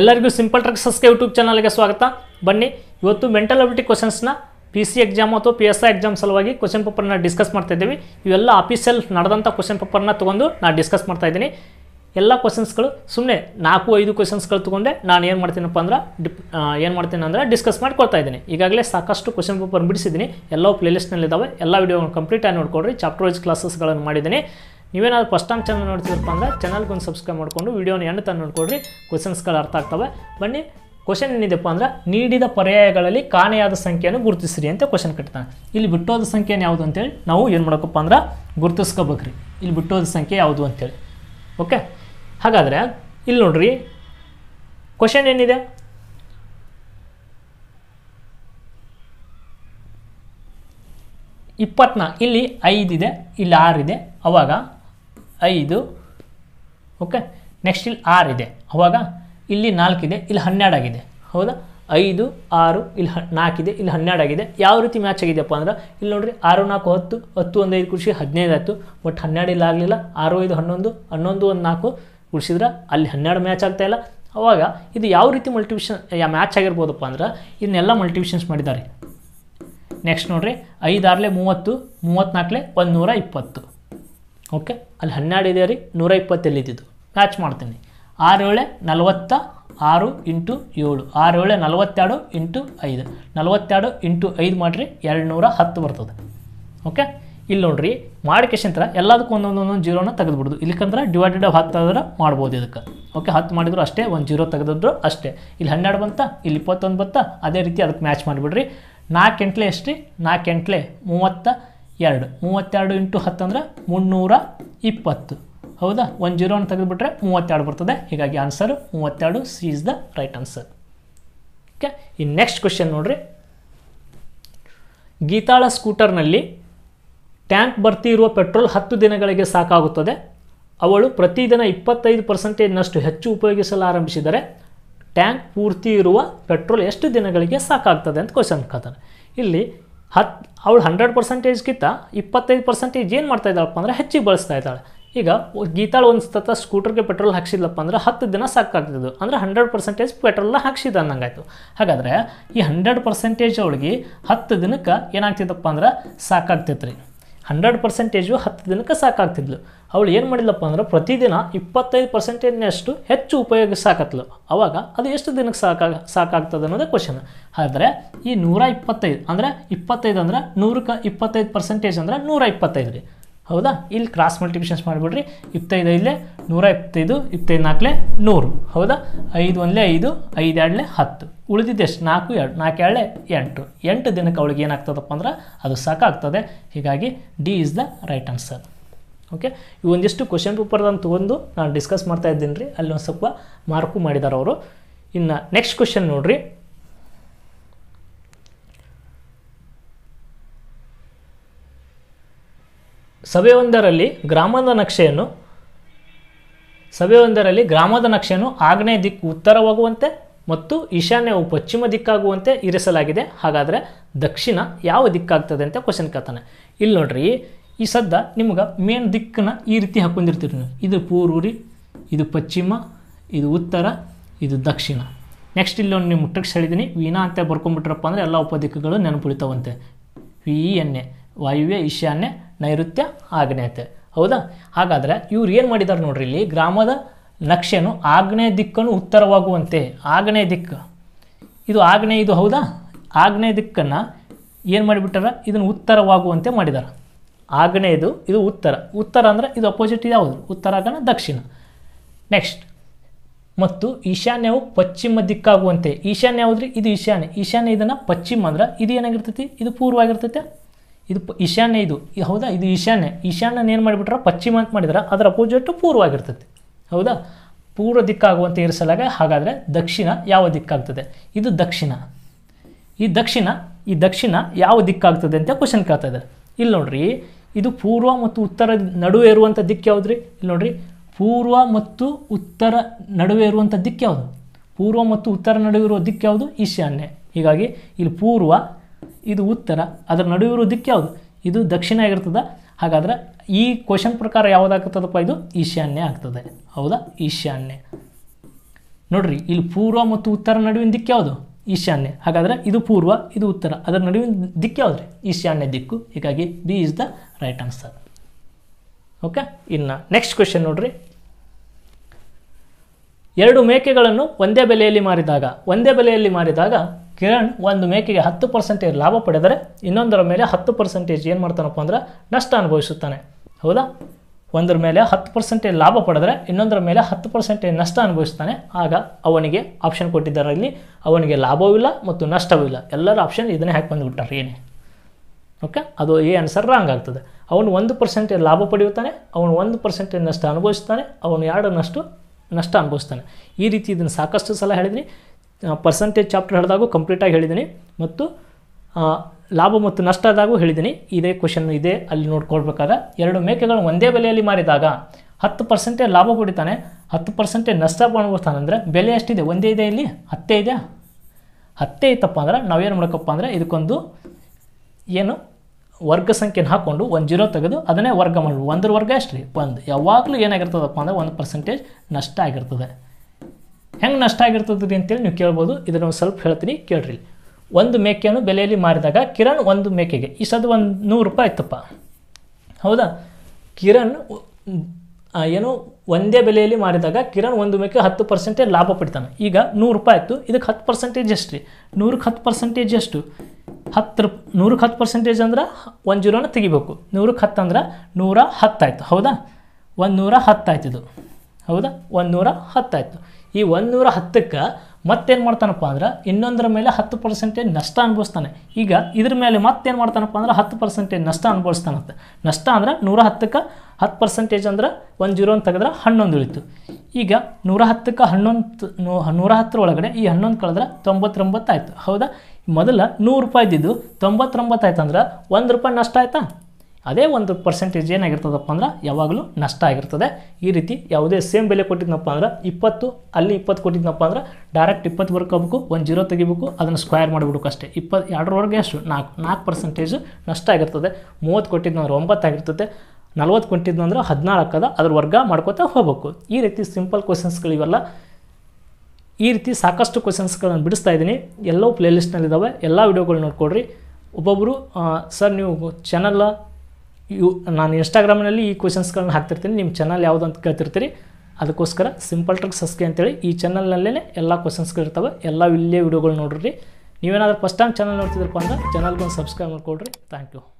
ಎಲ್ಲರಿಗೂ simple truck ಸಸ್ಕೆ YouTube ಚಾನಲ್ಗೆ ಸ್ವಾಗತ ಬನ್ನಿ ಇವತ್ತು ಮೆಂಟಲ್ ಅಬಿಲಿಟಿ ಕ್ವಶನ್ಸ್ನ ಪಿ ಸಿ ಎಕ್ಸಾಮ್ ಅಥವಾ ಪಿ ಎಸ್ ಐ ಎಕ್ಸಾಮ್ ಸಲುವಾಗಿ ಕ್ವಶನ್ ಪೇಪರ್ನ ಡಿಸ್ಕಸ್ ಮಾಡ್ತಾಯಿದ್ದೀವಿ ಇವೆಲ್ಲ ಆಫೀಸಲ್ಲಿ ನಡೆದಂಥ ಕ್ವಶನ್ ಪೇಪರ್ನ ತೊಗೊಂಡು ನಾನು ಡಿಸ್ಕಸ್ ಮಾಡ್ತಾಯಿದ್ದೀನಿ ಇದ್ದೀನಿ ಎಲ್ಲ ಕ್ವಶನ್ಸ್ಗಳು ಸುಮ್ಮನೆ ನಾಲ್ಕು ಐದು ಕ್ವಶನ್ಸ್ಗಳು ತೊಗೊಂಡೆ ನಾನು ಏನು ಮಾಡ್ತೀನಪ್ಪ ಅಂದ್ರೆ ಡಿಪ್ ಏನು ಮಾಡ್ತೀನಿ ಅಂದರೆ ಡಿಸ್ಕಸ್ ಮಾಡ್ಕೊಳ್ತಾ ಇದ್ದೀನಿ ಈಗಾಗಲೇ ಸಾಕಷ್ಟು ಕ್ವಶನ್ ಪೇಪರ್ ಬಿಡಿಸಿದ್ದೀನಿ ಎಲ್ಲ ಪ್ಲೇಲಿಸ್ಟ್ನಲ್ಲಿದ್ದಾವೆ ಎಲ್ಲ ವಿಡಿಯೋಗಳನ್ನು ಕಂಪ್ಲೀಟಾಗಿ ನೋಡ್ಕೊಡ್ರಿ ಚಾಪ್ಟರ್ ವೈಸ್ ಕ್ಲಾಸಸ್ಗಳನ್ನು ಮಾಡಿದ್ದೀನಿ ನೀವೇನಾದ್ರು ಫಸ್ಟ್ ಟೈಮ್ ಚಾನಲ್ ನೋಡ್ತೀರಪ್ಪ ಅಂದರೆ ಚಾನಲ್ಗೊಂದು ಸಬ್ಸ್ಕ್ರೈಬ್ ಮಾಡಿಕೊಂಡು ವೀಡಿಯೋನ ಎಂಡ್ ತಂದು ನೋಡ್ಕೊಡ್ರಿ ಕ್ವಶನ್ಸ್ಗಳು ಅರ್ಥ ಆಗ್ತವೆ ಬನ್ನಿ ಕ್ವಶನ್ ಏನಿದೆಪ್ಪ ಅಂದ್ರೆ ನೀಡಿದ ಪರ್ಯಾಯಗಳಲ್ಲಿ ಕಾಣೆಯಾದ ಸಂಖ್ಯೆಯನ್ನು ಗುರುತಿಸ್ರಿ ಅಂತ ಕ್ವಶನ್ ಕಟ್ತಾನೆ ಇಲ್ಲಿ ಬಿಟ್ಟೋದ ಸಂಖ್ಯೆ ಯಾವುದು ಅಂತೇಳಿ ನಾವು ಏನು ಮಾಡೋಕಪ್ಪ ಅಂದ್ರೆ ಗುರುತಿಸ್ಕೋಬೇಕ್ರಿ ಇಲ್ಲಿ ಬಿಟ್ಟೋದ ಸಂಖ್ಯೆ ಯಾವುದು ಅಂತೇಳಿ ಓಕೆ ಹಾಗಾದರೆ ಇಲ್ಲಿ ನೋಡ್ರಿ ಕ್ವಶನ್ ಏನಿದೆ ಇಪ್ಪತ್ನಾ ಇಲ್ಲಿ ಐದಿದೆ ಇಲ್ಲಿ ಆರಿದೆ ಅವಾಗ ಐದು ಓಕೆ ನೆಕ್ಸ್ಟ್ ಇಲ್ಲಿ ಆರು ಇದೆ ಅವಾಗ ಇಲ್ಲಿ ನಾಲ್ಕಿದೆ ಇಲ್ಲಿ ಹನ್ನೆರಡಾಗಿದೆ ಹೌದಾ ಐದು ಆರು ಇಲ್ಲಿ ಹ ನಾಲ್ಕಿದೆ ಇಲ್ಲಿ ಹನ್ನೆರಡಾಗಿದೆ ಯಾವ ರೀತಿ ಮ್ಯಾಚ್ ಆಗಿದೆಯಪ್ಪ ಅಂದ್ರೆ ಇಲ್ಲಿ ನೋಡ್ರಿ ಆರು ನಾಲ್ಕು ಹತ್ತು ಹತ್ತು ಒಂದು ಐದು ಕೃಷಿ ಹದಿನೈದು ಆಯಿತು ಬಟ್ ಹನ್ನೆರಡು ಇಲ್ಲಿ ಆಗಲಿಲ್ಲ ಆರು ಐದು ಹನ್ನೊಂದು ಹನ್ನೊಂದು ಒಂದು ನಾಲ್ಕು ಉಳಿಸಿದ್ರೆ ಅಲ್ಲಿ ಹನ್ನೆರಡು ಮ್ಯಾಚ್ ಆಗ್ತಾಯಿಲ್ಲ ಅವಾಗ ಇದು ಯಾವ ರೀತಿ ಮಲ್ಟಿವಿಷನ್ ಮ್ಯಾಚ್ ಆಗಿರ್ಬೋದಪ್ಪ ಅಂದ್ರೆ ಇದನ್ನೆಲ್ಲ ಮಲ್ಟಿವಿಷನ್ಸ್ ಮಾಡಿದ್ದಾರೆ ನೆಕ್ಸ್ಟ್ ನೋಡಿರಿ ಐದಾರಲೆ ಮೂವತ್ತು ಮೂವತ್ತ್ನಾಲ್ಕಲೆ ಒಂದು ನೂರ ಇಪ್ಪತ್ತು ಓಕೆ ಅಲ್ಲಿ ಹನ್ನೆರಡು ಇದೆ ರೀ ನೂರ ಇಪ್ಪತ್ತಲ್ಲಿ ಮ್ಯಾಚ್ ಮಾಡ್ತೀನಿ ಆರು ಏಳೆ ನಲವತ್ತ ಆರು ಇಂಟು ಏಳು ಆರು ಏಳೆ ನಲವತ್ತೆರಡು ಇಂಟು ಐದು ನಲವತ್ತೆರಡು ಇಂಟು ಐದು ಮಾಡಿರಿ ಎರಡು ನೂರ ಹತ್ತು ಬರ್ತದೆ ಓಕೆ ಇಲ್ಲಿ ನೋಡ್ರಿ ಥರ ಎಲ್ಲದಕ್ಕೂ ಒಂದೊಂದು ಒಂದೊಂದು ಜೀರೋನ ತೆಗೆದುಬಿಡ್ದು ಇಲ್ಲಿಕಂದ್ರೆ ಡಿವೈಡೆಡ್ ಹತ್ತು ಆದ್ರೆ ಮಾಡ್ಬೋದು ಇದಕ್ಕೆ ಓಕೆ ಹತ್ತು ಮಾಡಿದ್ರು ಅಷ್ಟೇ ಒಂದು ಜೀರೋ ತೆಗೆದಿದ್ರು ಅಷ್ಟೇ ಇಲ್ಲಿ ಹನ್ನೆರಡು ಬಂತ ಇಲ್ಲಿ ಇಪ್ಪತ್ತೊಂದು ಬಂತ ಅದೇ ರೀತಿ ಅದಕ್ಕೆ ಮ್ಯಾಚ್ ಮಾಡಿಬಿಡ್ರಿ ನಾಲ್ಕು ಎಂಟ್ಲೆ ಎಷ್ಟು ರೀ ನಾಲ್ಕು ಎಂಟ್ಲೆ ಮೂವತ್ತ ಎರಡು ಮೂವತ್ತೆರಡು ಇಂಟು ಹತ್ತು ಅಂದರೆ ಮುನ್ನೂರ ಇಪ್ಪತ್ತು ಹೌದಾ ಒಂದು ಜೀರೋನ ತೆಗೆದುಬಿಟ್ರೆ ಮೂವತ್ತೆರಡು ಬರ್ತದೆ ಹೀಗಾಗಿ ಆನ್ಸರು ಮೂವತ್ತೆರಡು C is the right answer okay ಈ ನೆಕ್ಸ್ಟ್ ಕ್ವೆಶನ್ ನೋಡ್ರಿ ಗೀತಾಳ ಸ್ಕೂಟರ್ನಲ್ಲಿ ಟ್ಯಾಂಕ್ ಬರ್ತಿ ಇರುವ ಪೆಟ್ರೋಲ್ ಹತ್ತು ದಿನಗಳಿಗೆ ಸಾಕಾಗುತ್ತದೆ ಅವಳು ಪ್ರತಿದಿನ ಇಪ್ಪತ್ತೈದು ಪರ್ಸೆಂಟೇಜ್ನಷ್ಟು ಹೆಚ್ಚು ಉಪಯೋಗಿಸಲಾರಂಭಿಸಿದರೆ ಟ್ಯಾಂಕ್ ಪೂರ್ತಿ ಇರುವ ಪೆಟ್ರೋಲ್ ಎಷ್ಟು ದಿನಗಳಿಗೆ ಸಾಕಾಗ್ತದೆ ಅಂತ ಕ್ವಶನ್ ಕಾತಾನೆ ಇಲ್ಲಿ ಹತ್ ಅವಳು ಹಂಡ್ರೆಡ್ ಪರ್ಸೆಂಟೇಜ್ಗಿಂತ ಇಪ್ಪತ್ತೈದು ಪರ್ಸೆಂಟೇಜ್ ಏನು ಮಾಡ್ತಾ ಇದ್ದಾಳಪ್ಪ ಅಂದರೆ ಹೆಚ್ಚಿಗೆ ಬಳಸ್ತಾ ಇದ್ದಾಳೆ ಈಗ ಗೀತಾಳು ಒಂದು ಸತ ಸ್ಕೂಟರ್ಗೆ ಪೆಟ್ರೋಲ್ ಹಾಕ್ಸಿದ್ಲಪ್ಪ ಅಂದ್ರೆ ಹತ್ತು ದಿನ ಸಾಕಾಗ್ತಿದ್ದು ಅಂದರೆ ಹಂಡ್ರೆಡ್ ಪರ್ಸೆಂಟೇಜ್ ಪೆಟ್ರೋಲ್ನ ಹಾಕ್ಸಿದ ಅನ್ನಂಗಾಯ್ತು ಹಾಗಾದರೆ ಈ ಹಂಡ್ರೆಡ್ ಪರ್ಸೆಂಟೇಜ್ ಅವಳಿಗೆ ಹತ್ತು ದಿನಕ್ಕೆ ಏನಾಗ್ತಿದ್ದಪ್ಪ ಅಂದ್ರೆ ಸಾಕಾಗ್ತಿತ್ತು ರೀ ಹಂಡ್ರೆಡ್ ಪರ್ಸೆಂಟೇಜು ಹತ್ತು ದಿನಕ್ಕೆ ಸಾಕಾಗ್ತಿದ್ಲು ಅವಳು ಏನು ಮಾಡಿಲ್ಲಪ್ಪ ಅಂದ್ರೆ ಪ್ರತಿದಿನ ಇಪ್ಪತ್ತೈದು ಪರ್ಸೆಂಟೇಜ್ನಷ್ಟು ಹೆಚ್ಚು ಉಪಯೋಗ ಸಾಕತ್ಲು ಅವಾಗ ಅದು ಎಷ್ಟು ದಿನಕ್ಕೆ ಸಾಕಾಗ ಸಾಕಾಗ್ತದೆ ಅನ್ನೋದೇ ಕ್ವಶನ್ ಆದರೆ ಈ ನೂರ ಇಪ್ಪತ್ತೈದು ಅಂದರೆ ಇಪ್ಪತ್ತೈದು ಅಂದರೆ ನೂರಕ್ಕೆ ಇಪ್ಪತ್ತೈದು ಪರ್ಸೆಂಟೇಜ್ ಅಂದರೆ ನೂರ ಇಪ್ಪತ್ತೈದು ರೀ ಹೌದಾ ಇಲ್ಲಿ ಕ್ರಾಸ್ ಮಲ್ಟಿಪ್ಲಿಕೇಶನ್ಸ್ ಮಾಡಿಬಿಡ್ರಿ ಇಪ್ಪತ್ತೈದು ಐದಲೇ ನೂರ ಇಪ್ಪತ್ತೈದು ಇಪ್ಪತ್ತೈದು ನಾಲ್ಕಲೇ ನೂರು ಹೌದಾ ಐದು ಒಂದಲೇ ಐದು ಐದು ಎರಡಲೇ ಹತ್ತು ಉಳಿದಿದ್ದೆಷ್ಟು ನಾಲ್ಕು ಎರಡು ನಾಲ್ಕು ಎರಡೇ ಎಂಟು ಎಂಟು ದಿನಕ್ಕೆ ಅವಳಿಗೆ ಏನಾಗ್ತದಪ್ಪ ಅಂದ್ರೆ ಅದು ಸಾಕಾಗ್ತದೆ ಹೀಗಾಗಿ D is the right answer okay ಈ ಒಂದಿಷ್ಟು ಕ್ವಶನ್ ಪೇಪರ್ ನಾನು ತಗೊಂಡು ನಾನು ಡಿಸ್ಕಸ್ ಮಾಡ್ತಾ ಇದ್ದೀನಿ ರೀ ಅಲ್ಲಿ ಒಂದು ಸ್ವಲ್ಪ ಮಾರ್ಕು ಮಾಡಿದ್ದಾರೆ ಅವರು ಇನ್ನು ನೆಕ್ಸ್ಟ್ ಕ್ವಶನ್ ನೋಡ್ರಿ ಸಭೆಯೊಂದರಲ್ಲಿ ಗ್ರಾಮದ ನಕ್ಷೆಯನ್ನು ಸಭೆಯೊಂದರಲ್ಲಿ ಗ್ರಾಮದ ನಕ್ಷೆಯನ್ನು ಆಗ್ನೇಯ ದಿಕ್ಕು ಉತ್ತರವಾಗುವಂತೆ ಮತ್ತು ಈಶಾನ್ಯವು ಪಶ್ಚಿಮ ದಿಕ್ಕಾಗುವಂತೆ ಇರಿಸಲಾಗಿದೆ ಹಾಗಾದರೆ ದಕ್ಷಿಣ ಯಾವ ದಿಕ್ಕಾಗ್ತದೆ ಅಂತ ಕ್ವಶನ್ ಕೇಳ್ತಾನೆ ಇಲ್ಲಿ ನೋಡ್ರಿ ಈ ಸದ್ದ ನಿಮ್ಗೆ ಮೇನ್ ದಿಕ್ಕನ್ನು ಈ ರೀತಿ ಹಾಕೊಂಡಿರ್ತೀರಿ ನೀವು ಇದು ಪೂರ್ವರಿ ಇದು ಪಶ್ಚಿಮ ಇದು ಉತ್ತರ ಇದು ದಕ್ಷಿಣ ನೆಕ್ಸ್ಟ್ ಇಲ್ಲಿ ಒಂದು ನಿಮ್ಗೆ ಟ್ರಿಕ್ಸ್ ಹೇಳಿದ್ದೀನಿ ವೀಣಾ ಅಂತ ಬರ್ಕೊಂಬಿಟ್ರಪ್ಪ ಅಂದರೆ ಎಲ್ಲ ಉಪದಿಕ್ಕುಗಳು ನೆನಪುಳಿತಾವಂತೆ ವಿ ಎನ್ನೆ ವಾಯುವ್ಯ ಈಶಾನ್ಯ ನೈಋತ್ಯ ಆಗ್ನೇಯತೆ ಹೌದಾ ಹಾಗಾದರೆ ಇವ್ರು ಏನು ಮಾಡಿದ್ದಾರೆ ನೋಡ್ರಿ ಇಲ್ಲಿ ಗ್ರಾಮದ ನಕ್ಷೆನು ಆಗ್ನೇಯ ದಿಕ್ಕನ್ನು ಉತ್ತರವಾಗುವಂತೆ ಆಗ್ನೇಯ ದಿಕ್ಕು ಇದು ಆಗ್ನೇಯ ಇದು ಹೌದಾ ಆಗ್ನೇಯ ದಿಕ್ಕನ್ನು ಏನು ಮಾಡಿಬಿಟ್ಟಾರ ಇದನ್ನು ಉತ್ತರವಾಗುವಂತೆ ಮಾಡಿದ್ದಾರೆ ಆಗ್ನೇಯದು ಇದು ಉತ್ತರ ಉತ್ತರ ಅಂದರೆ ಇದು ಅಪೋಸಿಟ್ ಯಾವುದು ಆಗಣ ದಕ್ಷಿಣ ನೆಕ್ಸ್ಟ್ ಮತ್ತು ಈಶಾನ್ಯವು ಪಶ್ಚಿಮ ದಿಕ್ಕಾಗುವಂತೆ ಈಶಾನ್ಯ ಯಾವುದ್ರಿ ಇದು ಈಶಾನ್ಯ ಈಶಾನ್ಯ ಇದನ್ನು ಪಶ್ಚಿಮ ಅಂದ್ರೆ ಇದು ಏನಾಗಿರ್ತೈತಿ ಇದು ಪೂರ್ವ ಆಗಿರ್ತೈತೆ ಇದು ಈಶಾನ್ಯ ಇದು ಹೌದಾ ಇದು ಈಶಾನ್ಯ ಈಶಾನ್ಯನ ಏನು ಮಾಡಿಬಿಟ್ರೆ ಪಶ್ಚಿಮ ಅಂತ ಮಾಡಿದ್ರೆ ಅದರ ಅಪೋಸಿಟ್ ಪೂರ್ವ ಆಗಿರ್ತೈತಿ ಹೌದಾ ಪೂರ್ವ ದಿಕ್ಕಾಗುವಂತೆ ಇರಿಸಲಾಗ ಹಾಗಾದರೆ ದಕ್ಷಿಣ ಯಾವ ದಿಕ್ಕಾಗ್ತದೆ ಇದು ದಕ್ಷಿಣ ಈ ದಕ್ಷಿಣ ಈ ದಕ್ಷಿಣ ಯಾವ ದಿಕ್ಕಾಗ್ತದೆ ಅಂತ ಕ್ವಶನ್ ಕೇಳ್ತಾ ಇದ್ದಾರೆ ಇಲ್ಲಿ ನೋಡ್ರಿ ಇದು ಪೂರ್ವ ಮತ್ತು ಉತ್ತರ ನಡುವೆ ಇರುವಂಥ ದಿಕ್ಕು ಯಾವುದು ರೀ ಇಲ್ಲಿ ನೋಡ್ರಿ ಪೂರ್ವ ಮತ್ತು ಉತ್ತರ ನಡುವೆ ಇರುವಂಥ ದಿಕ್ಕು ಯಾವುದು ಪೂರ್ವ ಮತ್ತು ಉತ್ತರ ನಡುವೆ ಇರುವ ದಿಕ್ಕು ಯಾವುದು ಈಶಾನ್ಯ ಹೀಗಾಗಿ ಇಲ್ಲಿ ಪೂರ್ವ ಇದು ಉತ್ತರ ಅದರ ನಡುವೆ ಇರುವ ದಿಕ್ಕು ಯಾವುದು ಇದು ದಕ್ಷಿಣ ಆಗಿರ್ತದೆ ಹಾಗಾದ್ರೆ ಈ ಕ್ವಶನ್ ಪ್ರಕಾರ ಯಾವುದಾಗ್ತದಪ್ಪ ಇದು ಈಶಾನ್ಯ ಆಗ್ತದೆ ಹೌದಾ ಈಶಾನ್ಯ ನೋಡ್ರಿ ಇಲ್ಲಿ ಪೂರ್ವ ಮತ್ತು ಉತ್ತರ ನಡುವಿನ ದಿಕ್ಕು ಯಾವುದು ಈಶಾನ್ಯ ಹಾಗಾದರೆ ಇದು ಪೂರ್ವ ಇದು ಉತ್ತರ ಅದರ ನಡುವಿನ ದಿಕ್ಕು ಯಾವುದು ರೀ ಈಶಾನ್ಯ ದಿಕ್ಕು ಹೀಗಾಗಿ B is the right answer okay ಇನ್ನು ನೆಕ್ಸ್ಟ್ ಕ್ವೆಶನ್ ನೋಡ್ರಿ ಎರಡು ಮೇಕೆಗಳನ್ನು ಒಂದೇ ಬೆಲೆಯಲ್ಲಿ ಮಾರಿದಾಗ ಒಂದೇ ಬೆಲೆಯಲ್ಲಿ ಮಾರಿದಾಗ ಕಿರಣ್ ಒಂದು ಮೇಕೆಗೆ ಹತ್ತು ಪರ್ಸೆಂಟೇಜ್ ಲಾಭ ಪಡೆದರೆ ಇನ್ನೊಂದರ ಮೇಲೆ ಹತ್ತು ಪರ್ಸೆಂಟೇಜ್ ಏನು ಮಾಡ್ತಾನಪ್ಪ ಅಂದ್ರೆ ನಷ್ಟ ಅನುಭವಿಸುತ್ತಾನೆ ಹೌದಾ ಒಂದರ ಮೇಲೆ ಹತ್ತು ಪರ್ಸೆಂಟೇಜ್ ಲಾಭ ಪಡೆದರೆ ಇನ್ನೊಂದರ ಮೇಲೆ ಹತ್ತು ಪರ್ಸೆಂಟೇಜ್ ನಷ್ಟ ಅನುಭವಿಸ್ತಾನೆ ಆಗ ಅವನಿಗೆ ಆಪ್ಷನ್ ಕೊಟ್ಟಿದ್ದಾರೆ ಇಲ್ಲಿ ಅವನಿಗೆ ಲಾಭವೂ ಇಲ್ಲ ಮತ್ತು ನಷ್ಟವೂ ಇಲ್ಲ ಎಲ್ಲರೂ ಆಪ್ಷನ್ ಇದನ್ನೇ ಹಾಕಿ ಬಂದುಬಿಟ್ಟಾರೆ ಏನೇ ಓಕೆ ಅದು ಎ ಆನ್ಸರ್ ರಾಂಗ್ ಆಗ್ತದೆ ಅವನು ಒಂದು ಪರ್ಸೆಂಟ್ ಲಾಭ ಪಡೆಯುತ್ತಾನೆ ಅವನು ಒಂದು ಪರ್ಸೆಂಟ್ ನಷ್ಟ ಅನುಭವಿಸ್ತಾನೆ ಅವನು ಎರಡನ್ನಷ್ಟು ನಷ್ಟ ಅನುಭವಿಸ್ತಾನೆ ಈ ರೀತಿ ಇದನ್ನು ಸಾಕಷ್ಟು ಸಲ ಹೇಳಿದ್ದೀನಿ ಪರ್ಸೆಂಟೇಜ್ ಚಾಪ್ಟರ್ ಹೇಳಿದಾಗೂ ಕಂಪ್ಲೀಟಾಗಿ ಹೇಳಿದ್ದೀನಿ ಮತ್ತು ಲಾಭ ಮತ್ತು ನಷ್ಟ ಆದಾಗೂ ಹೇಳಿದ್ದೀನಿ ಇದೇ ಕ್ವಶನ್ ಇದೆ ಅಲ್ಲಿ ನೋಡ್ಕೊಳ್ಬೇಕಾದ ಎರಡು ಮೇಕೆಗಳನ್ನು ಒಂದೇ ಬೆಲೆಯಲ್ಲಿ ಮಾರಿದಾಗ ಹತ್ತು ಪರ್ಸೆಂಟೇ ಲಾಭ ಪಡಿತಾನೆ ಹತ್ತು ಪರ್ಸೆಂಟೇ ನಷ್ಟ ಅನುಭವಿಸ್ತಾನೆ ಅಂದರೆ ಬೆಲೆ ಎಷ್ಟಿದೆ ಒಂದೇ ಇದೆ ಇಲ್ಲಿ ಹತ್ತೇ ಇದೆ ಹತ್ತೇ ಇತ್ತಪ್ಪ ಅಂದ್ರೆ ನಾವೇನು ಮಾಡೋಕ್ಕಪ್ಪ ಅಂದರೆ ಇದಕ್ಕೊಂದು ಏನು ವರ್ಗ ಸಂಖ್ಯೆನ ಹಾಕ್ಕೊಂಡು ಒಂದು ಜೀರೋ ತೆಗೆದು ಅದನ್ನೇ ವರ್ಗ ಮಾಡಿ ಒಂದರ ವರ್ಗ ಎಷ್ಟು ರೀ ಒಂದು ಯಾವಾಗಲೂ ಏನಾಗಿರ್ತದಪ್ಪ ಅಂದರೆ ಒಂದು ಪರ್ಸೆಂಟೇಜ್ ನಷ್ಟ ಆಗಿರ್ತದೆ ಹೆಂಗೆ ನಷ್ಟ ಆಗಿರ್ತದೆ ರೀ ಅಂತೇಳಿ ನೀವು ಕೇಳ್ಬೋದು ಇದನ್ನು ಸ್ವಲ್ಪ ಹೇಳ್ತೀನಿ ಕೇಳ್ರಿ ಒಂದು ಮೇಕೆಯನ್ನು ಬೆಲೆಯಲ್ಲಿ ಮಾರಿದಾಗ ಕಿರಣ್ ಒಂದು ಮೇಕೆಗೆ ಇಸದು ಒಂದು ನೂರು ರೂಪಾಯಿ ಇತ್ತಪ್ಪ ಹೌದಾ ಕಿರಣ್ ಏನು ಒಂದೇ ಬೆಲೆಯಲ್ಲಿ ಮಾರಿದಾಗ ಕಿರಣ್ ಒಂದು ಮೇಕೆ ಹತ್ತು ಪರ್ಸೆಂಟೇಜ್ ಲಾಭ ಪಡಿತಾನೆ ಈಗ ನೂರು ರೂಪಾಯಿ ಆಯಿತು ಇದಕ್ಕೆ ಹತ್ತು ಪರ್ಸೆಂಟೇಜ್ ಎಷ್ಟು ರೀ ನೂರಕ್ಕೆ ಹತ್ತು ಪರ್ಸೆಂಟೇಜ್ ಎಷ್ಟು ಹತ್ತು ನೂರಕ್ಕೆ ಹತ್ತು ಪರ್ಸೆಂಟೇಜ್ ಅಂದ್ರೆ ಒಂದು ಜೀರೋನ ತೆಗಿಬೇಕು ನೂರಕ್ಕೆ ಹತ್ತು ಅಂದ್ರೆ ನೂರ ಹತ್ತಾಯ್ತು ಹೌದಾ ಒಂದು ನೂರ ಹತ್ತಾಯ್ತು ಇದು ಹೌದಾ ಒಂದು ನೂರ ಹತ್ತಾಯಿತು ಈ ಒಂದು ನೂರ ಹತ್ತಕ್ಕೆ ಮತ್ತೇನು ಮಾಡ್ತಾನಪ್ಪ ಅಂದ್ರೆ ಇನ್ನೊಂದರ ಮೇಲೆ ಹತ್ತು ಪರ್ಸೆಂಟೇಜ್ ನಷ್ಟ ಅನುಭವಿಸ್ತಾನೆ ಈಗ ಇದ್ರ ಮೇಲೆ ಮತ್ತೇನು ಮಾಡ್ತಾನಪ್ಪ ಅಂದ್ರೆ ಹತ್ತು ಪರ್ಸೆಂಟೇಜ್ ನಷ್ಟ ಅನುಭವಿಸ್ತಾನಂತೆ ನಷ್ಟ ಅಂದ್ರೆ ನೂರ ಹತ್ತಕ್ಕೆ ಹತ್ತು ಪರ್ಸೆಂಟೇಜ್ ಅಂದ್ರೆ ಒಂದು ಜೀರೋ ಅಂತ ತೆಗೆದ್ರೆ ಹನ್ನೊಂದು ಉಳಿತು ಈಗ ನೂರ ಹತ್ತಕ್ಕೆ ಹನ್ನೊಂದು ನೂರ ಹತ್ತರ ಒಳಗಡೆ ಈ ಹನ್ನೊಂದು ಕಳೆದ್ರೆ ತೊಂಬತ್ತೊಂಬತ್ತು ಆಯಿತು ಹೌದಾ ಮೊದಲ ನೂರು ರೂಪಾಯಿ ಇದ್ದಿದ್ದು ತೊಂಬತ್ತೊಂಬತ್ತು ಆಯ್ತಂದ್ರೆ ಒಂದು ರೂಪಾಯಿ ನಷ್ಟ ಆಯ್ತಾ ಅದೇ ಒಂದು ಪರ್ಸೆಂಟೇಜ್ ಏನಾಗಿರ್ತದಪ್ಪ ಅಂದ್ರೆ ಯಾವಾಗಲೂ ನಷ್ಟ ಆಗಿರ್ತದೆ ಈ ರೀತಿ ಯಾವುದೇ ಸೇಮ್ ಬೆಲೆ ಕೊಟ್ಟಿದ್ನಪ್ಪ ಅಂದ್ರೆ ಇಪ್ಪತ್ತು ಅಲ್ಲಿ ಇಪ್ಪತ್ತು ಕೊಟ್ಟಿದ್ನಪ್ಪ ಅಂದ್ರೆ ಡೈರೆಕ್ಟ್ ಇಪ್ಪತ್ತು ಬರ್ಕೋಬೇಕು ಒಂದು ಜೀರೋ ತೆಗಿಬೇಕು ಅದನ್ನು ಸ್ಕ್ವೇರ್ ಮಾಡಿಬಿಡ್ಬೇಕು ಅಷ್ಟೇ ಇಪ್ಪತ್ತು ಎರಡರವರೆಗೆ ಅಷ್ಟು ನಾಲ್ಕು ನಾಲ್ಕು ಪರ್ಸೆಂಟೇಜ್ ನಷ್ಟ ಆಗಿರ್ತದೆ ಮೂವತ್ತು ಕೊಟ್ಟಿದ್ನಂದ್ರೆ ಒಂಬತ್ತು ಆಗಿರ್ತದೆ ನಲ್ವತ್ತು ಕೊಟ್ಟಿದ್ನಂದ್ರೆ ಹದಿನಾಲ್ಕು ಅದ ಅದ್ರ ವರ್ಗ ಮಾಡ್ಕೋತಾ ಹೋಗ್ಬೇಕು ಈ ರೀತಿ ಸಿಂಪಲ್ ಕ್ವೆಶನ್ಸ್ಗಳಿವೆಲ್ಲ ಈ ರೀತಿ ಸಾಕಷ್ಟು ಕ್ವಶನ್ಸ್ಗಳನ್ನು ಬಿಡಿಸ್ತಾ ಇದ್ದೀನಿ ಎಲ್ಲವೂ ಪ್ಲೇಲಿಸ್ಟ್ನಲ್ಲಿದ್ದಾವೆ ಎಲ್ಲ ವೀಡಿಯೋಗಳು ನೋಡ್ಕೊಡ್ರಿ ಒಬ್ಬೊಬ್ಬರು ಸರ್ ನೀವು ಚಾನಲ್ಲ ಯು ನಾನು ಇನ್ಸ್ಟಾಗ್ರಾಮ್ನಲ್ಲಿ ಈ ಕ್ವಶನ್ಸ್ಗಳನ್ನ ಹಾಕ್ತಿರ್ತೀನಿ ನಿಮ್ಮ ಚಾನಲ್ ಯಾವುದು ಅಂತ ಕೇಳ್ತಿರ್ತೀರಿ ಅದಕ್ಕೋಸ್ಕರ ಸಿಂಪಲ್ ಟ್ರಿಕ್ ಸಸ್ಕೆ ಅಂತೇಳಿ ಈ ಚಾನಲ್ನಲ್ಲೇ ಎಲ್ಲ ಕ್ವೆಶನ್ಸ್ಗಳಿರ್ತವೆ ಎಲ್ಲ ಇಲ್ಲೇ ವೀಡಿಯೋಗಳು ನೋಡಿರಿ ನೀವೇನಾದರೂ ಫಸ್ಟ್ ಟೈಮ್ ಚಾನಲ್ ನೋಡ್ತಿದ್ರಪ್ಪ ಅಂದ್ರೆ ಚಾನಲ್ಗೊಂದು ಸಬ್ಸ್ಕ್ರೈಬ್ ಮಾಡಿಕೊಡ್ರಿ ಥ್ಯಾಂಕ್ ಯು